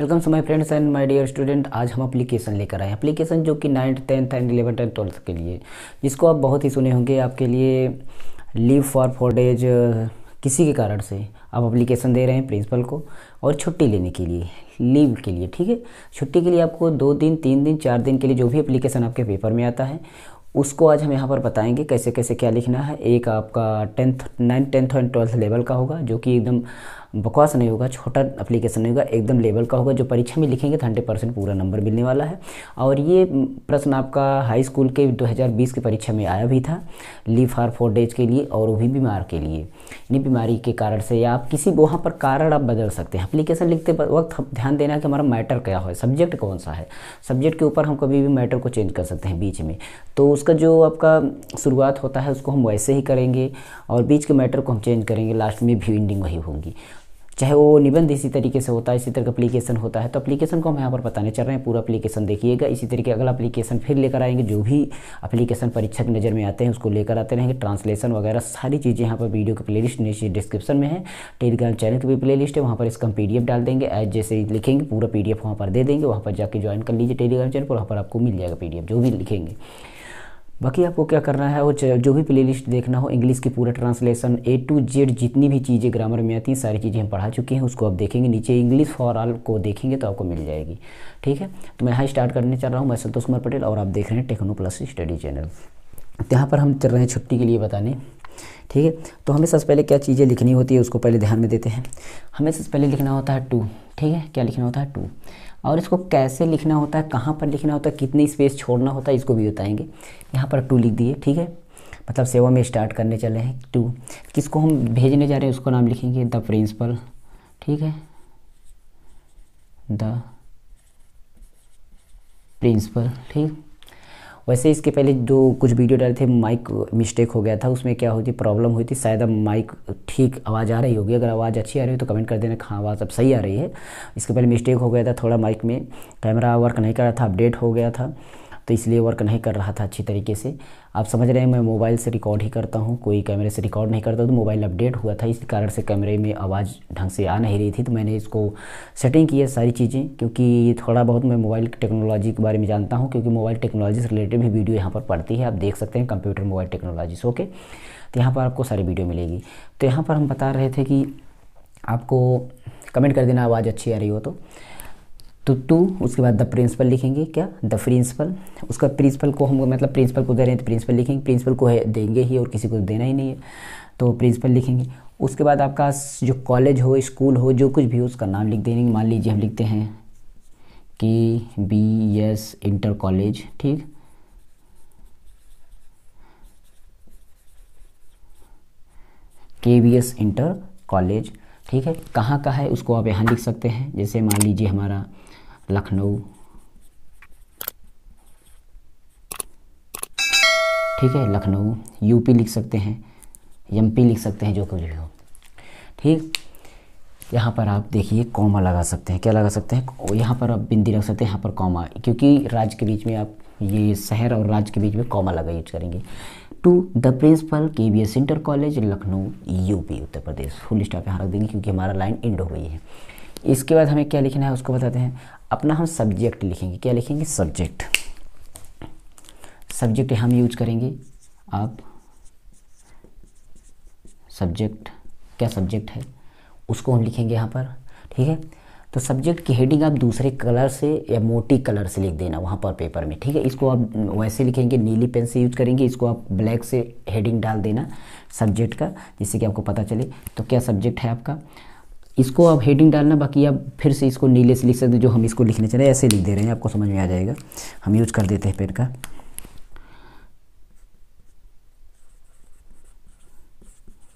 welcome so my friends and my dear student आज हम application लेकर आए एप्लीकेशन जो कि ninth tenth and eleventh and twelfth के लिए जिसको आप बहुत ही सुने होंगे आपके लिए लीव फॉर फोर डेज किसी के कारण से आप अप्लीकेशन दे रहे हैं प्रिंसिपल को और छुट्टी लेने के लिए लीव के लिए ठीक है छुट्टी के लिए आपको दो दिन तीन दिन चार दिन के लिए जो भी अप्लीकेशन आपके पेपर में आता है उसको आज हम यहाँ पर बताएंगे कैसे कैसे क्या लिखना है एक आपका tenth ninth tenth and twelfth level का होगा जो कि एकदम बकवास नहीं होगा छोटा अप्लीकेशन नहीं होगा एकदम लेवल का होगा जो परीक्षा में लिखेंगे तो हंड्रेड परसेंट पूरा नंबर मिलने वाला है और ये प्रश्न आपका हाई स्कूल के 2020 की परीक्षा में आया भी था ली फार फोर डेज के लिए और वो भी बीमार के लिए इन्हीं बीमारी के कारण से या आप किसी वहाँ पर कारण आप बदल सकते हैं अप्लीकेशन लिखते वक्त ध्यान देना कि हमारा मैटर क्या है सब्जेक्ट कौन सा है सब्जेक्ट के ऊपर हम कभी भी मैटर को चेंज कर सकते हैं बीच में तो उसका जो आपका शुरुआत होता है उसको हम वैसे ही करेंगे और बीच के मैटर को हम चेंज करेंगे लास्ट में भी एंडिंग वही होगी चाहे वो निबंध इसी तरीके से होता है इसी तरह का अप्लीकेशन होता है तो अप्लीकेशन को हम यहाँ पर बताने चल रहे हैं पूरा अप्लीकेशन देखिएगा इसी तरीके अगला अप्लीकेशन फिर लेकर आएंगे जो भी अप्लीकेशन परीक्षा की नज़र में आते हैं उसको लेकर आते रहेंगे ट्रांसलेशन वगैरह सारी चीज़ें यहाँ पर वीडियो की प्ले लिस्ट नीचे डिस्क्रिप्शन में है टेलीग्राम चैनल की भी प्ले लिस्ट है वहाँ पर इसका हम पी डाल देंगे एज जैसे लिखेंगे पूरा पी वहाँ पर दे देंगे वहाँ पर जाकर ज्वाइन कर लीजिए टेलीग्राम चैनल पर वहाँ पर आपको मिल जाएगा पी जो भी लिखेंगे बाकी आपको क्या करना है वो जो भी प्लेलिस्ट देखना हो इंग्लिश की पूरा ट्रांसलेशन ए टू जेड जितनी भी चीज़ें ग्रामर में आती हैं सारी चीज़ें हम पढ़ा चुके हैं उसको आप देखेंगे नीचे इंग्लिश फॉर ऑल को देखेंगे तो आपको मिल जाएगी ठीक है तो मैं यहाँ स्टार्ट करने चल रहा हूँ मैं संतोष कुमार पटेल और आप देख रहे हैं टेक्नो प्लस स्टडी चैनल यहाँ पर हम चल रहे हैं छुट्टी के लिए बताने ठीक है तो हमें सबसे पहले क्या चीज़ें लिखनी होती है उसको पहले ध्यान में देते हैं हमें सबसे पहले लिखना होता है टू ठीक है क्या लिखना होता है टू और इसको कैसे लिखना होता है कहाँ पर लिखना होता है कितनी स्पेस छोड़ना होता है इसको भी बताएंगे यहाँ पर टू लिख दिए ठीक है मतलब सेवा में स्टार्ट करने चले हैं टू किसको हम भेजने जा रहे हैं उसको नाम लिखेंगे द प्रिंसिपल ठीक है द प्रिंसिपल ठीक वैसे इसके पहले जो कुछ वीडियो डाले थे माइक मिस्टेक हो गया था उसमें क्या हुई थी प्रॉब्लम हुई थी शायद अब माइक ठीक आवाज़ आ रही होगी अगर आवाज़ अच्छी आ रही हो तो कमेंट कर देना हाँ आवाज़ अब सही आ रही है इसके पहले मिस्टेक हो गया था थोड़ा माइक में कैमरा वर्क नहीं कर रहा था अपडेट हो गया था तो इसलिए वर्क नहीं कर रहा था अच्छी तरीके से आप समझ रहे हैं मैं मोबाइल से रिकॉर्ड ही करता हूँ कोई कैमरे से रिकॉर्ड नहीं करता तो मोबाइल अपडेट हुआ था इस कारण से कैमरे में आवाज़ ढंग से आ नहीं रही थी तो मैंने इसको सेटिंग की है सारी चीज़ें क्योंकि थोड़ा बहुत मैं मोबाइल टेक्नोलॉजी के बारे में जानता हूँ क्योंकि मोबाइल टेक्नोलॉजी से रिलेटेड भी वीडियो यहाँ पर पड़ती है आप देख सकते हैं कंप्यूटर मोबाइल टेक्नोलॉजी ओके तो यहाँ पर आपको सारी वीडियो मिलेगी तो यहाँ पर हम बता रहे थे कि आपको कमेंट कर देना आवाज़ अच्छी आ रही हो तो तो टू उसके बाद द प्रिंसिपल लिखेंगे क्या द प्रिंसिपल उसका प्रिंसिपल को हम मतलब प्रिंसिपल को दे रहे हैं तो प्रिंसिपल लिखेंगे प्रिंसिपल को देंगे ही और किसी को देना ही नहीं है तो प्रिंसिपल लिखेंगे उसके बाद आपका जो कॉलेज हो स्कूल हो जो कुछ भी हो उसका नाम लिख देंगे मान लीजिए हम लिखते हैं के बी एस इंटर कॉलेज ठीक के बी एस इंटर कॉलेज ठीक है कहाँ का है उसको आप यहाँ लिख सकते हैं जैसे मान लीजिए हमारा लखनऊ ठीक है लखनऊ यूपी लिख सकते हैं एमपी लिख सकते हैं जो कुछ भी हो ठीक यहाँ पर आप देखिए कॉमा लगा सकते हैं क्या लगा सकते हैं यहाँ पर आप बिंदी रख सकते हैं यहाँ पर कॉमा क्योंकि राज्य के बीच में आप ये शहर और राज्य के बीच में कॉमा लगा यूज करेंगे टू द प्रिंसिपल के B S inter college Lucknow UP Uttar Pradesh full stop यहाँ रख देंगे क्योंकि हमारा लाइन एंड हो गई है इसके बाद हमें क्या लिखना है उसको बताते हैं अपना हम सब्जेक्ट लिखेंगे क्या लिखेंगे सब्जेक्ट सब्जेक्ट हम यूज करेंगे आप सब्जेक्ट क्या सब्जेक्ट है उसको हम लिखेंगे यहाँ पर ठीक है तो सब्जेक्ट की हेडिंग आप दूसरे कलर से या मोटी कलर से लिख देना वहाँ पर पेपर में ठीक है इसको आप वैसे लिखेंगे नीली पेन से यूज करेंगे इसको आप ब्लैक से हेडिंग डाल देना सब्जेक्ट का जिससे कि आपको पता चले तो क्या सब्जेक्ट है आपका इसको आप हेडिंग डालना बाकी आप फिर से इसको नीले से लिख सकते जो हम इसको लिखने चले ऐसे लिख दे रहे हैं आपको समझ में आ जाएगा हम यूज कर देते हैं पेन का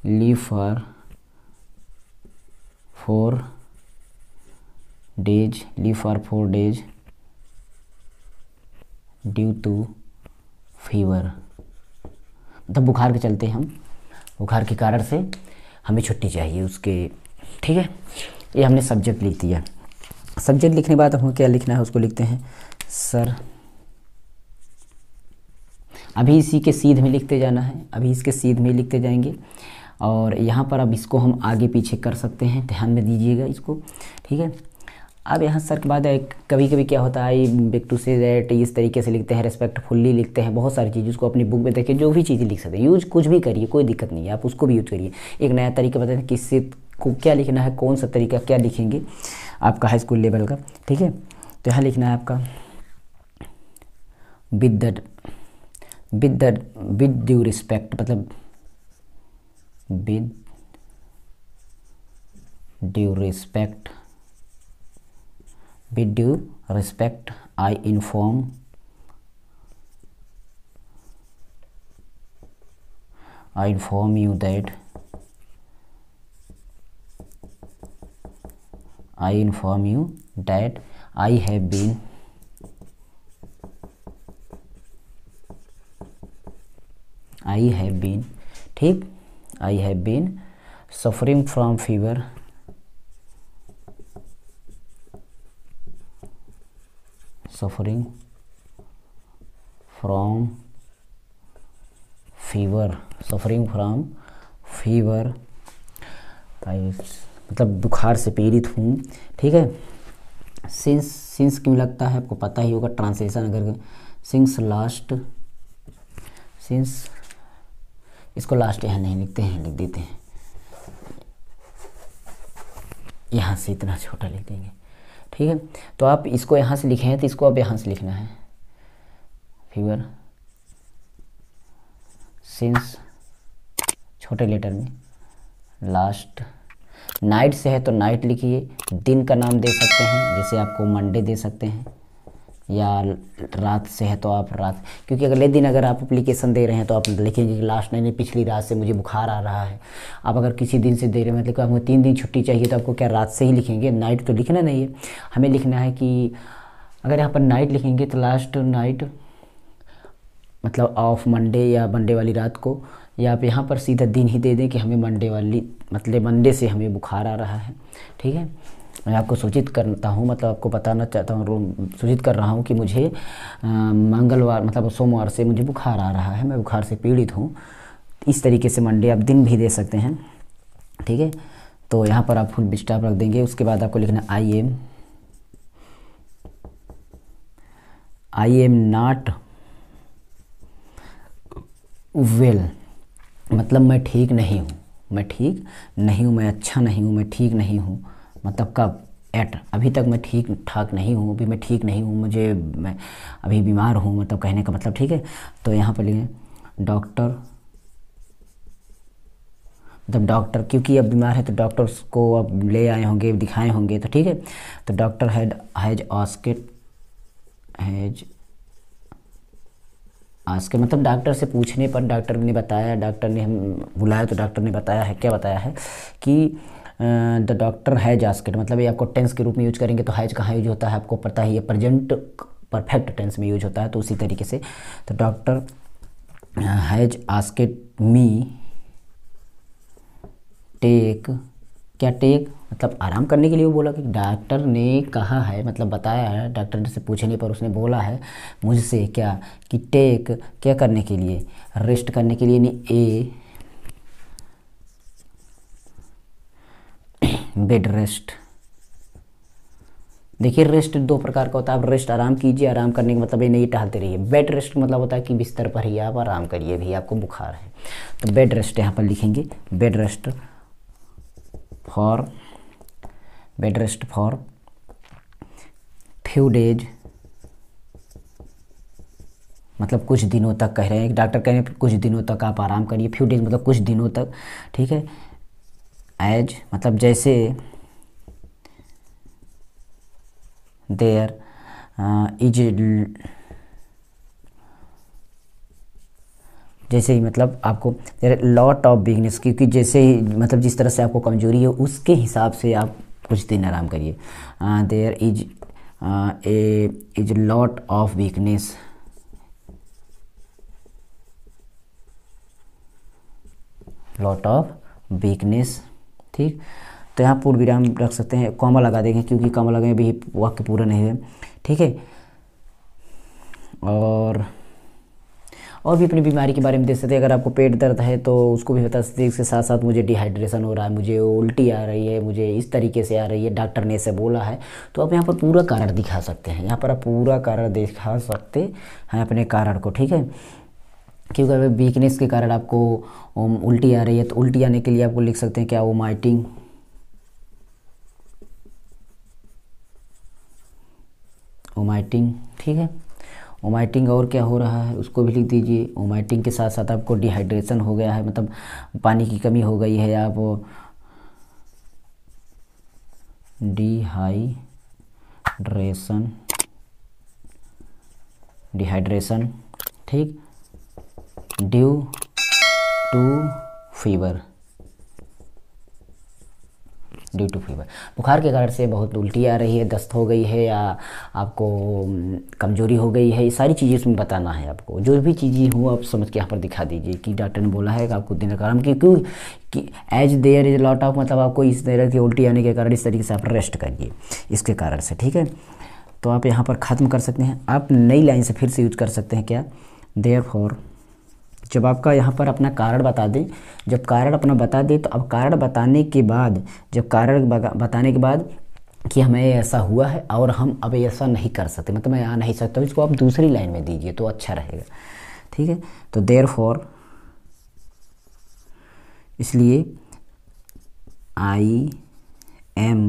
leave for four days leave for four days due to fever मतलब बुखार के चलते हम बुखार के कारण से हमें छुट्टी चाहिए उसके ठीक है ये हमने सब्जेक्ट लिख दिया सब्जेक्ट लिखने के बाद हमको क्या लिखना है उसको लिखते हैं सर अभी इसी के सीध में लिखते जाना है अभी इसके सीध में लिखते जाएंगे और यहाँ पर अब इसको हम आगे पीछे कर सकते हैं ध्यान में दीजिएगा इसको ठीक है अब यहाँ सर के बाद एक कभी कभी क्या होता है बेक टू से रेट इस तरीके से लिखते हैं रेस्पेक्टफुल्ली लिखते हैं बहुत सारी चीज़ उसको अपनी बुक में देखें जो भी चीज़ें लिख सकते हैं यूज कुछ भी करिए कोई दिक्कत नहीं है आप उसको भी यूज करिए एक नया तरीका बताते हैं किस को क्या लिखना है कौन सा तरीका क्या लिखेंगे आपका हाई स्कूल लेवल का ठीक है तो यहाँ लिखना है आपका with the with the with due respect मतलब with due respect with due respect I inform I inform you that I inform you that I have been I have been ठीक I have been suffering from fever suffering from fever suffering from fever I मतलब बुखार से पीड़ित हूँ ठीक है since since क्यों लगता है आपको पता ही होगा ट्रांसलेशन अगर सिंस लास्ट सिंस इसको लास्ट यहाँ नहीं लिखते हैं लिख देते हैं यहाँ से इतना छोटा लिख देंगे ठीक है तो आप इसको यहाँ से लिखे हैं तो इसको अब यहाँ से लिखना है फीवर सिंस छोटे लेटर में लास्ट नाइट से है तो नाइट लिखिए दिन का नाम दे सकते हैं जैसे आपको मंडे दे सकते हैं या रात से है तो आप रात क्योंकि अगले दिन अगर आप अप्लीकेशन दे रहे हैं तो आप लिखेंगे कि लास्ट नहीं पिछली रात से मुझे बुखार आ रहा है आप अगर किसी दिन से दे रहे हैं मतलब आपको तीन दिन छुट्टी चाहिए तो आपको क्या रात से ही लिखेंगे नाइट तो लिखना नहीं है हमें लिखना है कि अगर यहाँ पर नाइट लिखेंगे तो लास्ट नाइट मतलब ऑफ मंडे या मंडे वाली रात को या आप यहाँ पर सीधा दिन ही दे दें कि हमें मंडे वाली मतलब अंडे से हमें बुखार आ रहा है ठीक है मैं आपको सूचित करता हूँ मतलब आपको बताना चाहता हूँ सूचित कर रहा हूँ कि मुझे मंगलवार मतलब सोमवार से मुझे बुखार आ रहा है मैं बुखार से पीड़ित हूँ इस तरीके से मंडे आप दिन भी दे सकते हैं ठीक है तो यहाँ पर आप फुल बिस्टाप रख देंगे उसके बाद आपको लिखना I am I am not well मतलब मैं ठीक नहीं हूँ मैं ठीक नहीं हूँ मैं अच्छा नहीं हूँ मैं ठीक नहीं हूँ मतलब कब एट अभी तक मैं ठीक ठाक नहीं हूँ अभी मैं ठीक नहीं हूँ मुझे मैं अभी बीमार हूँ मतलब कहने का मतलब ठीक है तो यहाँ पर लिखे डॉक्टर मतलब डॉक्टर क्योंकि अब बीमार है तो डॉक्टर को अब ले आए होंगे दिखाए होंगे तो ठीक है तो doctor had has asked has आज के मतलब डॉक्टर से पूछने पर डॉक्टर ने बताया डॉक्टर ने हम बुलाया तो डॉक्टर ने बताया है क्या बताया है कि द डॉक्टर हैज आस्केट मतलब ये आपको टेंस के रूप में यूज करेंगे तो हैज कहाँ यूज होता है आपको पता ही है प्रजेंट परफेक्ट टेंस में यूज होता है तो उसी तरीके से तो doctor has asked me take क्या टेक मतलब आराम करने के लिए वो बोला कि डॉक्टर ने कहा है मतलब बताया है डॉक्टर से पूछने पर उसने बोला है मुझसे क्या कि टेक क्या करने के लिए रेस्ट करने के लिए यानी ए बेड रेस्ट देखिए रेस्ट दो प्रकार का होता है आप रेस्ट आराम कीजिए आराम करने का मतलब ये नहीं टहलते रहिए बेड रेस्ट मतलब होता है कि बिस्तर पर ही आप आराम करिए भी आपको बुखार है तो बेड रेस्ट यहाँ पर लिखेंगे bed rest for bed rest for few days मतलब कुछ दिनों तक कह रहे हैं डॉक्टर कह रहे हैं कुछ दिनों तक आप आराम करिए फ्यू डेज मतलब कुछ दिनों तक ठीक है एज मतलब जैसे देयर इज uh, जैसे ही मतलब आपको लॉट ऑफ बिगनेस क्योंकि जैसे ही मतलब जिस तरह से आपको कमजोरी है उसके हिसाब से आप कुछ दिन आराम करिए there is a is lot of weakness lot of weakness ठीक तो यहाँ पूर्व विराम रख सकते हैं कॉमा लगा देंगे क्योंकि कॉमा लगाएंगे भी वाक्य पूरा नहीं है ठीक है और और भी अपनी बीमारी के बारे में देख सकते हैं अगर आपको पेट दर्द है तो उसको भी बता सकते हैं इसके साथ साथ मुझे डिहाइड्रेशन हो रहा है मुझे उल्टी आ रही है मुझे इस तरीके से आ रही है डॉक्टर ने इसे बोला है तो आप यहाँ पर पूरा कारण दिखा सकते हैं यहाँ पर आप पूरा कारण दिखा सकते हैं अपने कारण को ठीक है क्योंकि अगर वीकनेस के कारण आपको उल्टी आ रही है तो उल्टी आने के लिए आपको लिख सकते हैं क्या वो माइटिंग ओमाइटिंग ठीक है ओमाइटिंग और क्या हो रहा है उसको भी लिख दीजिए ओमाइटिंग के साथ साथ आपको डिहाइड्रेशन हो गया है मतलब पानी की कमी हो गई है आप डिहाइड्रेशन डिहाइड्रेशन ठीक due to fever due to fever बुखार के कारण से बहुत उल्टी आ रही है दस्त हो गई है या आपको कमज़ोरी हो गई है ये सारी चीज़ें इसमें बताना है आपको जो भी चीज़ें हो आप समझ के यहाँ पर दिखा दीजिए कि डॉक्टर ने बोला है कि आपको दिन कारण कि क्यों कि as there is lot of मतलब आपको इस तरह की उल्टी आने के कारण इस तरीके से आप रेस्ट करिए इसके कारण से ठीक है तो आप यहाँ पर ख़त्म कर सकते हैं आप नई लाइन से फिर से यूज कर सकते हैं क्या देयर फॉर जब आपका यहाँ पर अपना कारण बता दें जब कारण अपना बता दें तो अब कारण बताने के बाद जब कारण बताने के बाद कि हमें ऐसा हुआ है और हम अब ऐसा नहीं कर सकते मतलब मैं यहाँ नहीं सकता हूँ इसको आप दूसरी लाइन में दीजिए तो अच्छा रहेगा ठीक है तो देर फॉर इसलिए I am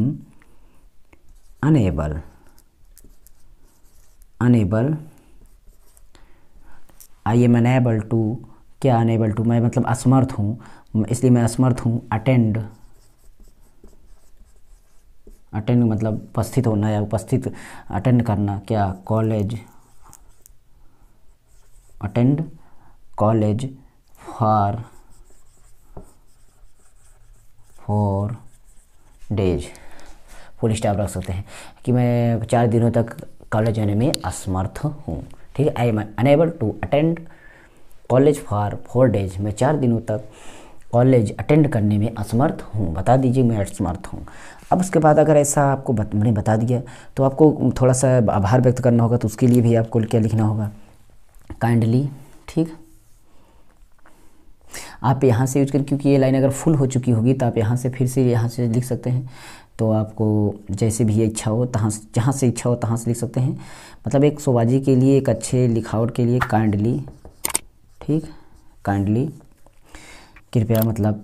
unable unable I am unable to क्या अनेबल टू मैं मतलब असमर्थ हूँ इसलिए मैं असमर्थ हूँ अटेंड अटेंड मतलब उपस्थित होना या उपस्थित अटेंड करना क्या college attend college for four days full stop रख सकते हैं कि मैं चार दिनों तक कॉलेज जाने में असमर्थ हूँ ठीक है I am unable to attend college for four days मैं चार दिनों तक कॉलेज अटेंड करने में असमर्थ हूँ बता दीजिए मैं असमर्थ हूँ अब उसके बाद अगर ऐसा आपको बत, मैंने बता दिया तो आपको थोड़ा सा आभार व्यक्त करना होगा तो उसके लिए भी आपको क्या लिखना होगा काइंडली ठीक आप यहाँ से यूज कर क्योंकि ये लाइन अगर फुल हो चुकी होगी तो आप यहाँ से फिर से यहाँ से लिख सकते हैं तो आपको जैसे भी इच्छा हो तहाँ से जहाँ से इच्छा हो तहाँ से लिख सकते हैं मतलब एक सोबाजी के लिए एक अच्छे लिखावट के लिए काइंडली ठीक काइंडली कृपया मतलब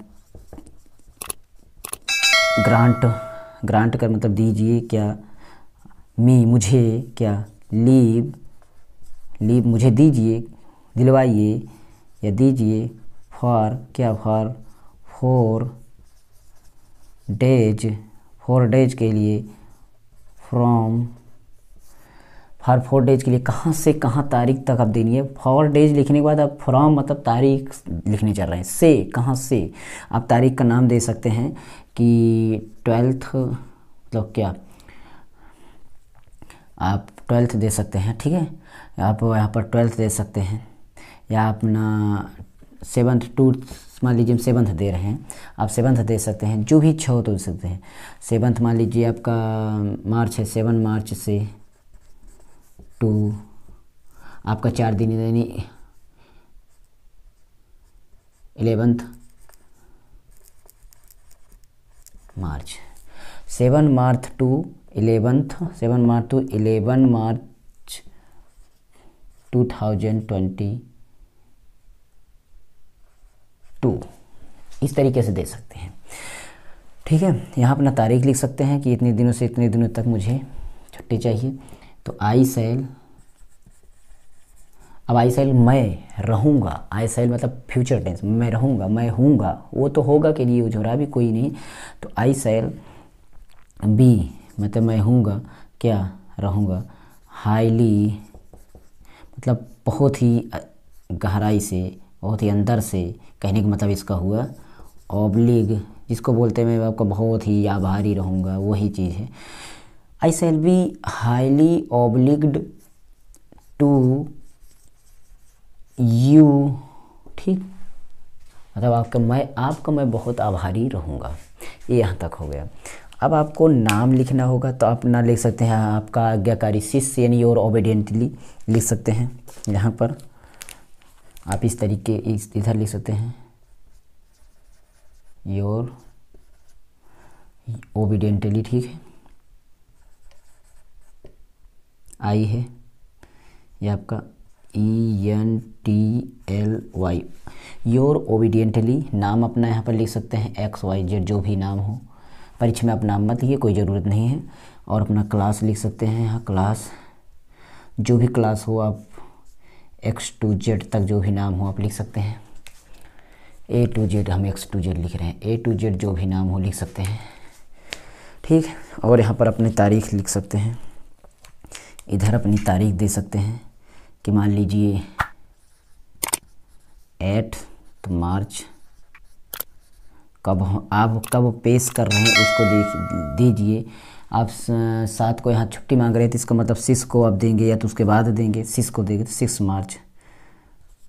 ग्रांट ग्रांट कर मतलब दीजिए क्या मी मुझे क्या लीव लीव मुझे दीजिए दिलवाइए या दीजिए फॉर क्या for four days four days के लिए फ्रॉम हर फोर डेज के लिए कहाँ से कहाँ तारीख तक आप देनी है फोर डेज लिखने के बाद आप फ्रॉम मतलब तारीख लिखने चल रहे हैं से कहाँ से आप तारीख का नाम दे सकते हैं कि ट्वेल्थ मतलब क्या आप ट्वेल्थ दे सकते हैं ठीक है आप यहाँ पर ट्वेल्थ दे सकते हैं या अपना सेवन्थ टू मान लीजिए हम सेवन्थ दे रहे हैं आप सेवन्थ दे सकते हैं जो भी छो हो तो दे सकते हैं सेवन्थ मान लीजिए आपका मार्च है सेवन मार्च से टू आपका चार दिन यानी eleventh March seven March to eleventh seven March to eleven March two thousand twenty two इस तरीके से दे सकते हैं ठीक है यहाँ अपना तारीख लिख सकते हैं कि इतने दिनों से इतने दिनों तक मुझे छुट्टी चाहिए तो आई सेल अब आई सेल मैं रहूँगा आई सेल मतलब फ्यूचर टेंस मैं रहूँगा मैं हूँगा वो तो होगा के लिए यूज हो रहा अभी कोई नहीं तो आई सेल बी मतलब मैं हूँगा क्या रहूँगा हाईली मतलब बहुत ही गहराई से बहुत ही अंदर से कहने का मतलब इसका हुआ ओब्लिग जिसको बोलते मैं आपका बहुत ही आभारी रहूँगा वही चीज़ है I shall be highly obliged to you ठीक मतलब आपका मैं आपका मैं बहुत आभारी रहूँगा ये यहाँ तक हो गया अब आपको नाम लिखना होगा तो आप ना लिख सकते हैं आपका आज्ञाकारी शिष्य यानी और ओबेडेंटली लिख सकते हैं यहाँ पर आप इस तरीके इस इधर लिख सकते हैं योर ओबिडेंटली ठीक है आई है ये आपका E N T L Y your obediently नाम अपना यहाँ पर लिख सकते हैं एक्स वाई जेड जो भी नाम हो परीक्षा में आप नाम मत लिखिए कोई ज़रूरत नहीं है और अपना क्लास लिख सकते हैं यहाँ क्लास जो भी क्लास हो आप एक्स टू जेड तक जो भी नाम हो आप लिख सकते हैं ए टू जेड हम एक्स टू जेड लिख रहे हैं ए टू जेड जो भी नाम हो लिख सकते हैं ठीक और यहाँ पर अपनी तारीख लिख सकते हैं इधर अपनी तारीख दे सकते हैं कि मान लीजिए एट तो मार्च कब आप कब पेश कर रहे हैं उसको देख दीजिए आप सात को यहाँ छुट्टी मांग रहे थे इसका मतलब सिक्स को आप देंगे या तो उसके बाद देंगे सिक्स को देंगे तो six March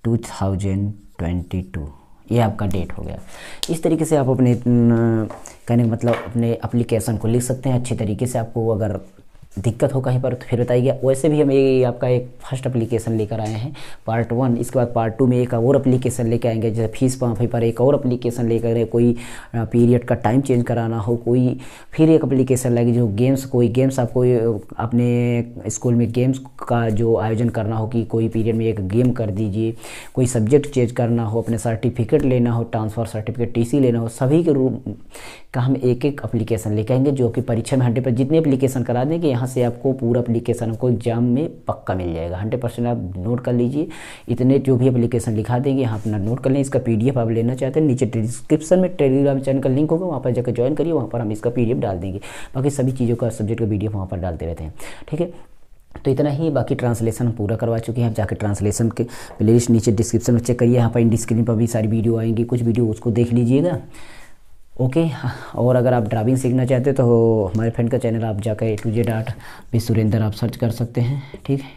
two thousand twenty two ये आपका डेट हो गया इस तरीके से आप अपने कहने मतलब अपने एप्लीकेशन को लिख सकते हैं अच्छे तरीके से आपको अगर दिक्कत हो कहीं पर तो फिर बताइए वैसे भी हम ये आपका एक फर्स्ट अप्लीकेशन लेकर आए हैं पार्ट वन इसके बाद पार्ट टू में एक और अप्लीकेशन लेकर आएंगे जैसे फीस पर एक और अप्लीकेशन लेकर कोई पीरियड का टाइम चेंज कराना हो कोई फिर एक अप्लीकेशन लगे जो गेम्स कोई गेम्स आपको अपने स्कूल में गेम्स का जो आयोजन करना हो कि कोई पीरियड में एक गेम कर दीजिए कोई सब्जेक्ट चेंज करना हो अपने सर्टिफिकेट लेना हो ट्रांसफ़र सर्टिफिकेट टी लेना हो सभी के रूप का हम एक एक अप्लीकेशन लेकर आएंगे जो कि परीक्षा में हंड्रेड पर जितने अप्लीकेशन करा देंगे यहाँ यहाँ से आपको पूरा अप्लीकेशन को एग्जाम में पक्का मिल जाएगा हंड्रेड परसेंट आप नोट कर लीजिए इतने जो भी अप्लीकेशन लिखा देंगे यहाँ अपना नोट कर लें इसका पी आप लेना चाहते हैं नीचे डिस्क्रिप्शन में टेलीग्राम चैनल का लिंक होगा वहाँ पर जाकर ज्वाइन करिए वहाँ पर हम इसका पी डाल देंगे बाकी सभी चीज़ों का सब्जेक्ट का वीडियो वहाँ पर डालते रहते हैं ठीक है तो इतना ही बाकी ट्रांसलेशन हम पूरा करवा चुके हैं आप जाकर ट्रांसलेशन के प्लेलिस्ट नीचे डिस्क्रिप्शन में चेक करिए यहाँ पर इन स्क्रीन पर भी सारी वीडियो आएंगी कुछ वीडियो उसको देख लीजिएगा ओके और अगर आप ड्राइविंग सीखना चाहते हो तो हमारे फ्रेंड का चैनल आप जाकर ए टू जे डाट भी सुरेंद्र आप सर्च कर सकते हैं ठीक है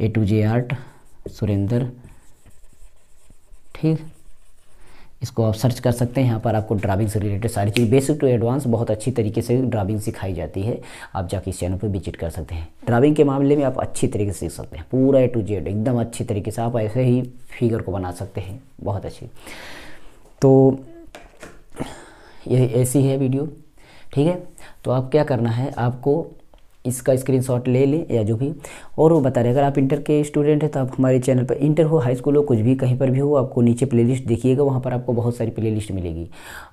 A to J art Surendra ठीक इसको आप सर्च कर सकते हैं यहाँ पर आपको ड्राइविंग से रिलेटेड सारी चीज़ बेसिक टू एडवांस बहुत अच्छी तरीके से ड्राइविंग सिखाई जाती है आप जाके इस चैनल पर विजिट कर सकते हैं ड्राइविंग के मामले में आप अच्छी तरीके से सीख सकते हैं पूरा ए टू जेड एकदम अच्छी तरीके से आप ऐसे ही फिगर को बना सकते हैं बहुत अच्छी तो ये ऐसी है वीडियो ठीक है तो आप क्या करना है आपको इसका स्क्रीनशॉट ले लें या जो भी और वो बता रहे अगर आप इंटर के स्टूडेंट हैं तो आप हमारे चैनल पर इंटर हो हाई स्कूल हो कुछ भी कहीं पर भी हो आपको नीचे प्लेलिस्ट देखिएगा वहाँ पर आपको बहुत सारी प्लेलिस्ट मिलेगी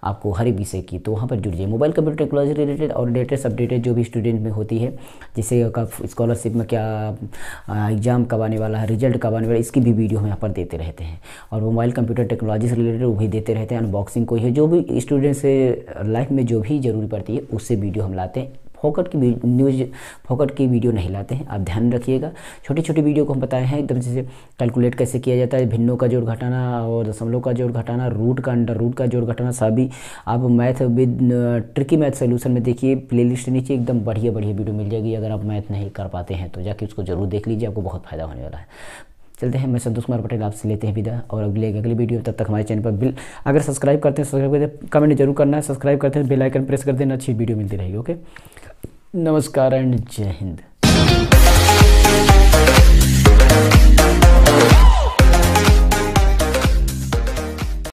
आपको हर एक विषय की तो वहाँ पर जुड़ जाइए मोबाइल कंप्यूटर टेक्नोलॉजी रिलेटेड और लेटेस्ट अपडेटेड जो भी स्टूडेंट में होती है जैसे स्कॉलरशिप में क्या एग्ज़ाम कब आने वाला है रिजल्ट कब आने वाला है इसकी भी वीडियो हम यहाँ पर देते रहते हैं और मोबाइल कंप्यूटर टेक्नोलॉजी से रिलेटेड वो भी देते रहते हैं अनबॉक्सिंग कोई है जो भी स्टूडेंट से लाइफ में जो भी ज़रूरी पड़ती है उससे वीडियो हम लाते हैं फोकट की न्यूज फोकट की वीडियो नहीं लाते हैं आप ध्यान रखिएगा छोटी छोटी वीडियो को हम बताए हैं एकदम जैसे कैलकुलेट कैसे किया जाता है भिन्नों का जोड़ घटाना और दशमलव का जोड़ घटाना रूट का अंडर रूट का जोड़ घटाना सभी आप math with tricky math solution में देखिए प्ले नीचे एकदम बढ़िया बढ़िया वीडियो मिल जाएगी अगर आप मैथ नहीं कर पाते हैं तो जाके उसको जरूर देख लीजिए आपको बहुत फ़ायदा होने वाला है चलते हैं मैं संतोष कुमार पटेल आपसे लेते हैं विदा और अगले अगले वीडियो तब तक हमारे चैनल पर बिल अगर सब्सक्राइब करते हैं सब्सक्राइब करते हैं कमेंट जरूर करना है सब्सक्राइब करते हैं बेलाइकन प्रेस कर देना अच्छी वीडियो मिलती रहेगी ओके नमस्कार एंड जय हिंद